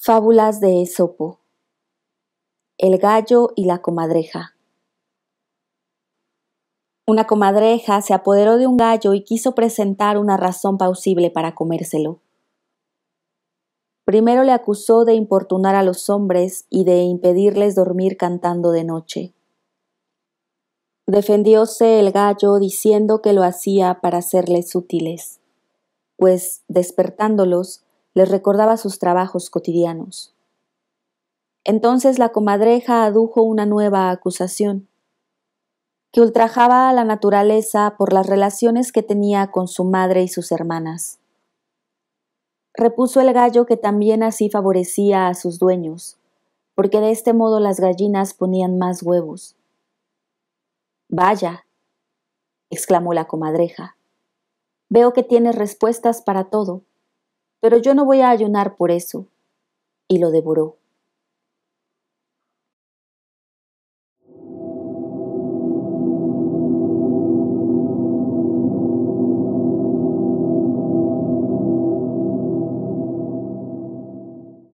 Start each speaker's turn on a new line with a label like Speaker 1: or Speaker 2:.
Speaker 1: Fábulas de Esopo El gallo y la comadreja Una comadreja se apoderó de un gallo y quiso presentar una razón plausible para comérselo. Primero le acusó de importunar a los hombres y de impedirles dormir cantando de noche. Defendióse el gallo diciendo que lo hacía para serles útiles, pues despertándolos les recordaba sus trabajos cotidianos. Entonces la comadreja adujo una nueva acusación, que ultrajaba a la naturaleza por las relaciones que tenía con su madre y sus hermanas. Repuso el gallo que también así favorecía a sus dueños, porque de este modo las gallinas ponían más huevos. Vaya, exclamó la comadreja, veo que tienes respuestas para todo pero yo no voy a ayunar por eso.
Speaker 2: Y lo devoró.